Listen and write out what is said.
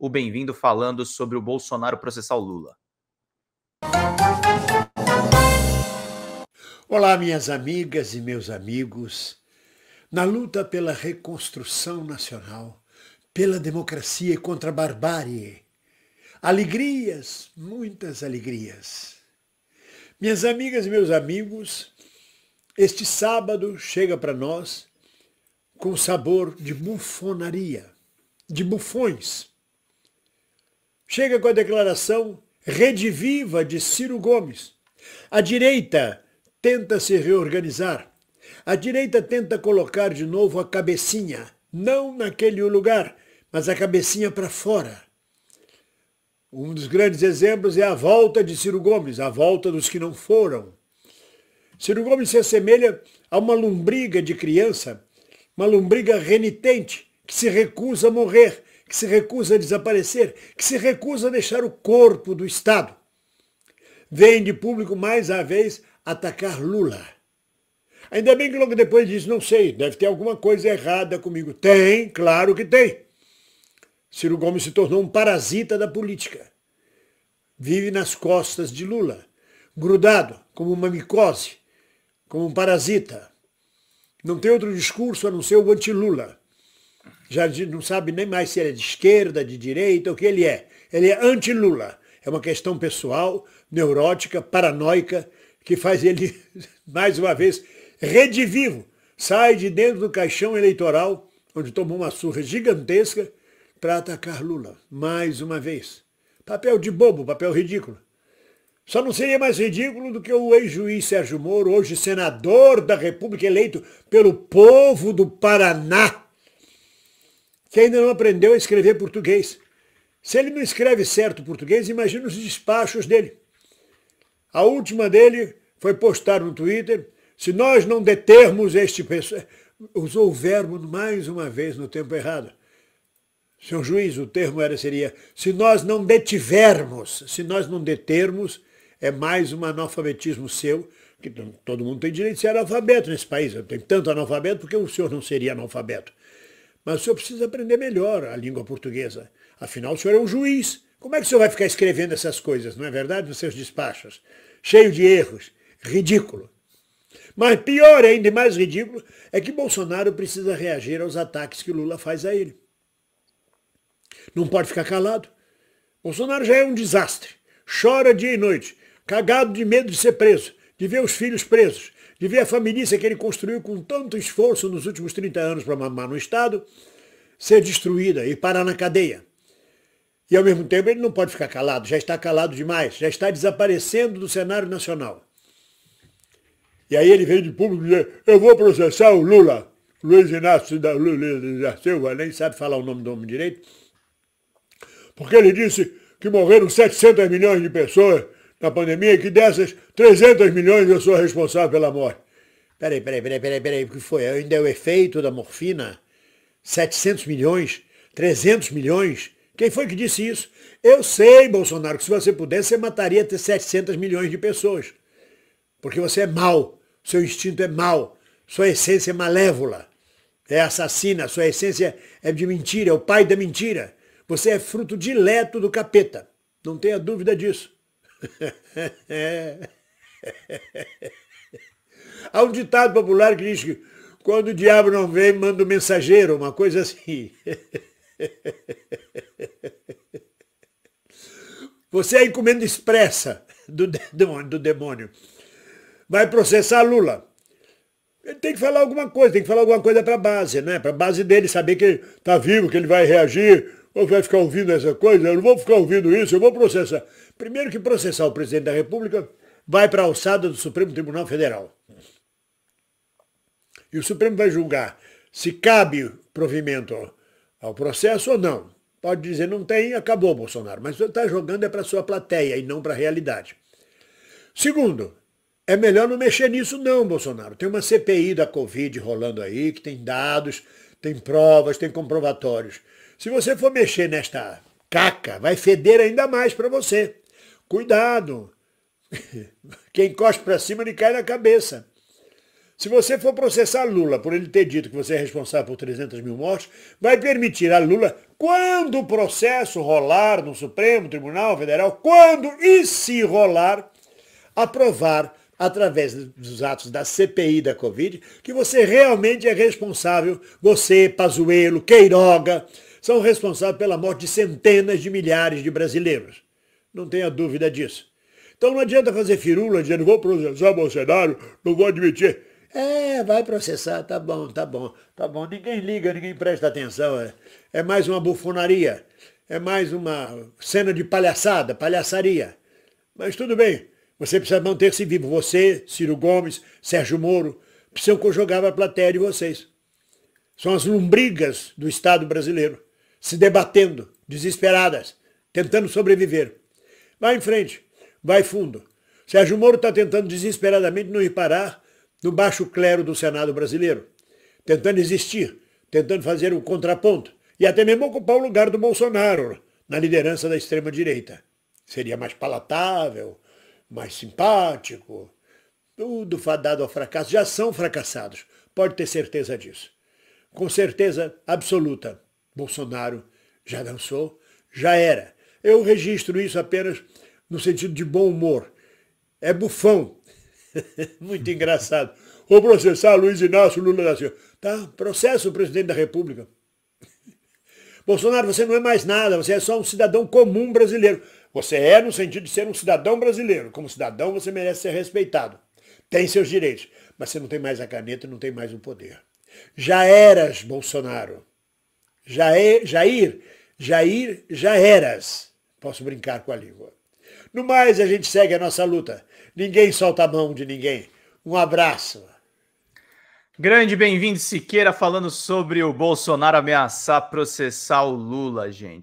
o bem-vindo falando sobre o Bolsonaro processar o Lula. Olá, minhas amigas e meus amigos. Na luta pela reconstrução nacional, pela democracia e contra a barbárie, alegrias, muitas alegrias. Minhas amigas e meus amigos, este sábado chega para nós com sabor de bufonaria, de bufões, chega com a declaração rediviva de Ciro Gomes. A direita tenta se reorganizar. A direita tenta colocar de novo a cabecinha, não naquele lugar, mas a cabecinha para fora. Um dos grandes exemplos é a volta de Ciro Gomes, a volta dos que não foram. Ciro Gomes se assemelha a uma lombriga de criança, uma lombriga renitente que se recusa a morrer que se recusa a desaparecer, que se recusa a deixar o corpo do Estado. Vem de público mais uma vez atacar Lula. Ainda bem que logo depois diz, não sei, deve ter alguma coisa errada comigo. Tem, claro que tem. Ciro Gomes se tornou um parasita da política. Vive nas costas de Lula, grudado, como uma micose, como um parasita. Não tem outro discurso a não ser o anti-Lula já não sabe nem mais se ele é de esquerda, de direita, o que ele é. Ele é anti-Lula. É uma questão pessoal, neurótica, paranoica, que faz ele, mais uma vez, redivivo. Sai de dentro do caixão eleitoral, onde tomou uma surra gigantesca, para atacar Lula, mais uma vez. Papel de bobo, papel ridículo. Só não seria mais ridículo do que o ex-juiz Sérgio Moro, hoje senador da República, eleito pelo povo do Paraná que ainda não aprendeu a escrever português. Se ele não escreve certo português, imagina os despachos dele. A última dele foi postar no Twitter, se nós não determos este pessoal, usou o verbo mais uma vez no tempo errado. Senhor juiz, o termo era, seria, se nós não detivermos, se nós não determos, é mais um analfabetismo seu, que todo mundo tem direito de ser analfabeto nesse país. Eu tenho tanto analfabeto porque o senhor não seria analfabeto mas o senhor precisa aprender melhor a língua portuguesa. Afinal, o senhor é um juiz. Como é que o senhor vai ficar escrevendo essas coisas, não é verdade, nos seus despachos? Cheio de erros. Ridículo. Mas pior ainda e mais ridículo é que Bolsonaro precisa reagir aos ataques que Lula faz a ele. Não pode ficar calado. Bolsonaro já é um desastre. Chora dia e noite, cagado de medo de ser preso de ver os filhos presos, de ver a família que ele construiu com tanto esforço nos últimos 30 anos para mamar no Estado, ser destruída e parar na cadeia. E ao mesmo tempo ele não pode ficar calado, já está calado demais, já está desaparecendo do cenário nacional. E aí ele veio de público dizer, eu vou processar o Lula. Luiz Inácio da, Luiz da Silva, nem sabe falar o nome do homem direito, porque ele disse que morreram 700 milhões de pessoas na pandemia, que dessas 300 milhões eu sou responsável pela morte. Peraí, peraí, peraí, peraí, peraí, o que foi? Ainda é o efeito da morfina? 700 milhões? 300 milhões? Quem foi que disse isso? Eu sei, Bolsonaro, que se você pudesse, você mataria até 700 milhões de pessoas. Porque você é mau, seu instinto é mau, sua essência é malévola, é assassina, sua essência é de mentira, é o pai da mentira. Você é fruto dileto do capeta, não tenha dúvida disso. Há um ditado popular que diz que quando o diabo não vem, manda o um mensageiro, uma coisa assim. Você é a encomenda expressa do, do demônio. Vai processar Lula. Ele tem que falar alguma coisa, tem que falar alguma coisa para a base, né? Para a base dele saber que ele está vivo, que ele vai reagir, ou vai ficar ouvindo essa coisa, eu não vou ficar ouvindo isso, eu vou processar. Primeiro que processar o presidente da República vai para a alçada do Supremo Tribunal Federal. E o Supremo vai julgar se cabe provimento ao processo ou não. Pode dizer não tem, acabou Bolsonaro, mas você está jogando é para sua plateia e não para a realidade. Segundo, é melhor não mexer nisso não, Bolsonaro. Tem uma CPI da Covid rolando aí, que tem dados, tem provas, tem comprovatórios. Se você for mexer nesta caca, vai feder ainda mais para você. Cuidado! Quem encosta para cima lhe cai na cabeça. Se você for processar Lula por ele ter dito que você é responsável por 300 mil mortes, vai permitir a Lula, quando o processo rolar no Supremo Tribunal Federal, quando e se rolar, aprovar através dos atos da CPI da Covid, que você realmente é responsável, você, Pazuello, Queiroga, são responsáveis pela morte de centenas de milhares de brasileiros. Não tenha dúvida disso. Então não adianta fazer firula dizendo vou processar Bolsonaro, não vou admitir. É, vai processar, tá bom, tá bom, tá bom. Ninguém liga, ninguém presta atenção. É, é mais uma bufonaria, é mais uma cena de palhaçada, palhaçaria. Mas tudo bem, você precisa manter-se vivo. Você, Ciro Gomes, Sérgio Moro, precisam conjugar a plateia de vocês. São as lombrigas do Estado brasileiro se debatendo, desesperadas, tentando sobreviver. Vai em frente, vai fundo. Sérgio Moro está tentando desesperadamente não parar no baixo clero do Senado brasileiro, tentando existir, tentando fazer um contraponto e até mesmo ocupar o lugar do Bolsonaro na liderança da extrema-direita. Seria mais palatável, mais simpático, tudo fadado ao fracasso. Já são fracassados, pode ter certeza disso. Com certeza absoluta. Bolsonaro já dançou, já era. Eu registro isso apenas no sentido de bom humor. É bufão. Muito engraçado. Vou processar Luiz Inácio Lula da Silva. Tá, processa o presidente da República. Bolsonaro, você não é mais nada, você é só um cidadão comum brasileiro. Você é no sentido de ser um cidadão brasileiro. Como cidadão, você merece ser respeitado. Tem seus direitos, mas você não tem mais a caneta, e não tem mais o poder. Já eras Bolsonaro. Jair, Jair, Jair, já eras. Posso brincar com a língua. No mais, a gente segue a nossa luta. Ninguém solta a mão de ninguém. Um abraço. Grande bem-vindo, Siqueira, falando sobre o Bolsonaro ameaçar processar o Lula, gente.